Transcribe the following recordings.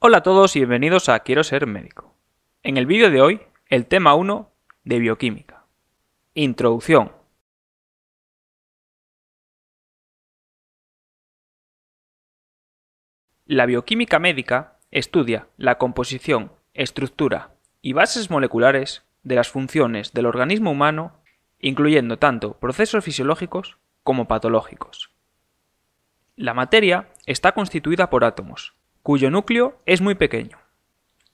Hola a todos y bienvenidos a Quiero ser médico. En el vídeo de hoy, el tema 1 de bioquímica. Introducción. La bioquímica médica estudia la composición, estructura y bases moleculares de las funciones del organismo humano, incluyendo tanto procesos fisiológicos como patológicos. La materia está constituida por átomos, cuyo núcleo es muy pequeño.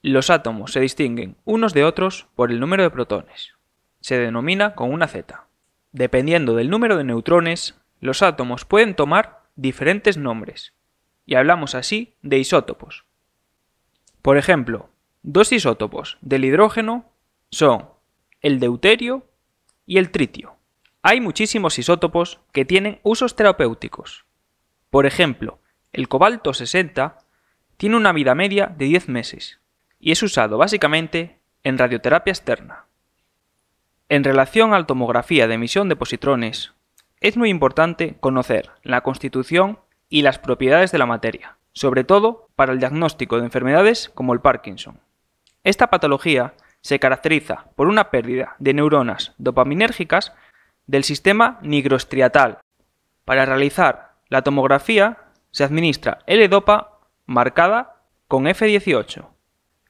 Los átomos se distinguen unos de otros por el número de protones. Se denomina con una Z. Dependiendo del número de neutrones, los átomos pueden tomar diferentes nombres, y hablamos así de isótopos. Por ejemplo, dos isótopos del hidrógeno son el deuterio y el tritio. Hay muchísimos isótopos que tienen usos terapéuticos. Por ejemplo, el cobalto 60 tiene una vida media de 10 meses y es usado básicamente en radioterapia externa. En relación a la tomografía de emisión de positrones, es muy importante conocer la constitución y las propiedades de la materia, sobre todo para el diagnóstico de enfermedades como el Parkinson. Esta patología se caracteriza por una pérdida de neuronas dopaminérgicas del sistema nigrostriatal. Para realizar la tomografía se administra L-Dopa marcada con F18.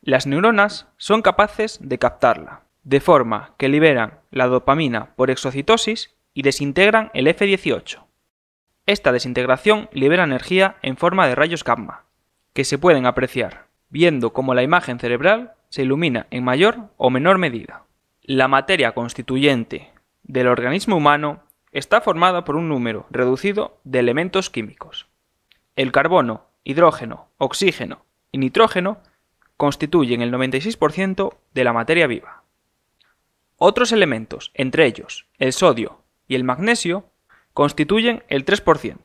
Las neuronas son capaces de captarla, de forma que liberan la dopamina por exocitosis y desintegran el F18. Esta desintegración libera energía en forma de rayos gamma, que se pueden apreciar viendo cómo la imagen cerebral se ilumina en mayor o menor medida. La materia constituyente del organismo humano está formada por un número reducido de elementos químicos. El carbono hidrógeno, oxígeno y nitrógeno constituyen el 96% de la materia viva. Otros elementos, entre ellos el sodio y el magnesio, constituyen el 3%.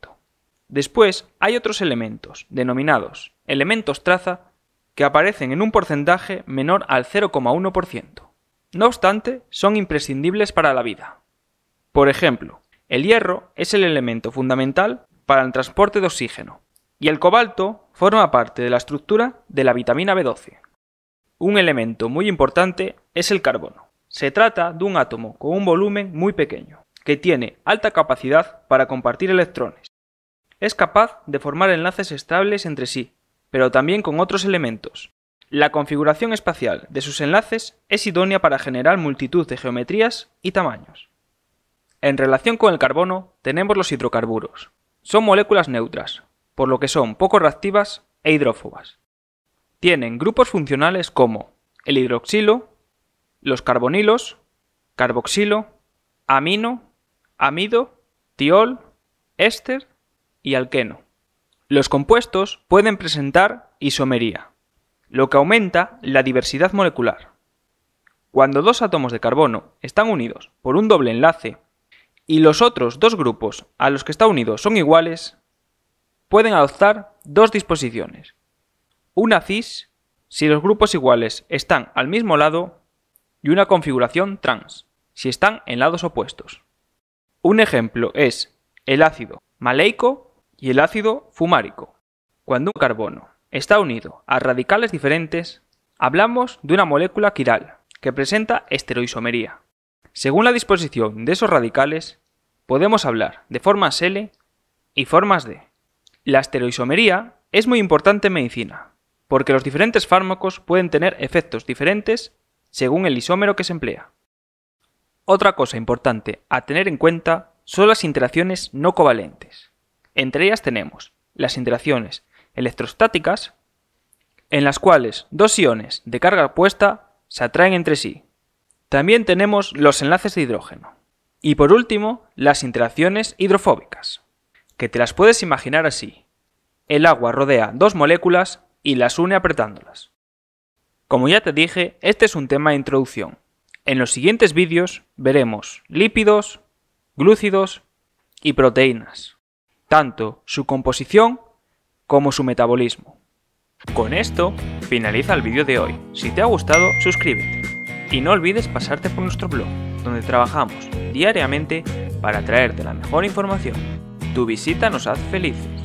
Después hay otros elementos, denominados elementos traza, que aparecen en un porcentaje menor al 0,1%. No obstante, son imprescindibles para la vida. Por ejemplo, el hierro es el elemento fundamental para el transporte de oxígeno, y el cobalto forma parte de la estructura de la vitamina B12. Un elemento muy importante es el carbono. Se trata de un átomo con un volumen muy pequeño, que tiene alta capacidad para compartir electrones. Es capaz de formar enlaces estables entre sí, pero también con otros elementos. La configuración espacial de sus enlaces es idónea para generar multitud de geometrías y tamaños. En relación con el carbono, tenemos los hidrocarburos. Son moléculas neutras, por lo que son poco reactivas e hidrófobas. Tienen grupos funcionales como el hidroxilo, los carbonilos, carboxilo, amino, amido, tiol, éster y alqueno. Los compuestos pueden presentar isomería, lo que aumenta la diversidad molecular. Cuando dos átomos de carbono están unidos por un doble enlace y los otros dos grupos a los que está unido son iguales, pueden adoptar dos disposiciones. Una cis si los grupos iguales están al mismo lado y una configuración trans si están en lados opuestos. Un ejemplo es el ácido maleico y el ácido fumárico. Cuando un carbono está unido a radicales diferentes, hablamos de una molécula quiral que presenta esteroisomería. Según la disposición de esos radicales, podemos hablar de formas L y formas D. La esteroisomería es muy importante en medicina, porque los diferentes fármacos pueden tener efectos diferentes según el isómero que se emplea. Otra cosa importante a tener en cuenta son las interacciones no covalentes. Entre ellas tenemos las interacciones electrostáticas, en las cuales dos iones de carga opuesta se atraen entre sí. También tenemos los enlaces de hidrógeno. Y por último, las interacciones hidrofóbicas que te las puedes imaginar así. El agua rodea dos moléculas y las une apretándolas. Como ya te dije, este es un tema de introducción. En los siguientes vídeos veremos lípidos, glúcidos y proteínas, tanto su composición como su metabolismo. Con esto finaliza el vídeo de hoy. Si te ha gustado, suscríbete. Y no olvides pasarte por nuestro blog, donde trabajamos diariamente para traerte la mejor información. Tu visita nos hace feliz.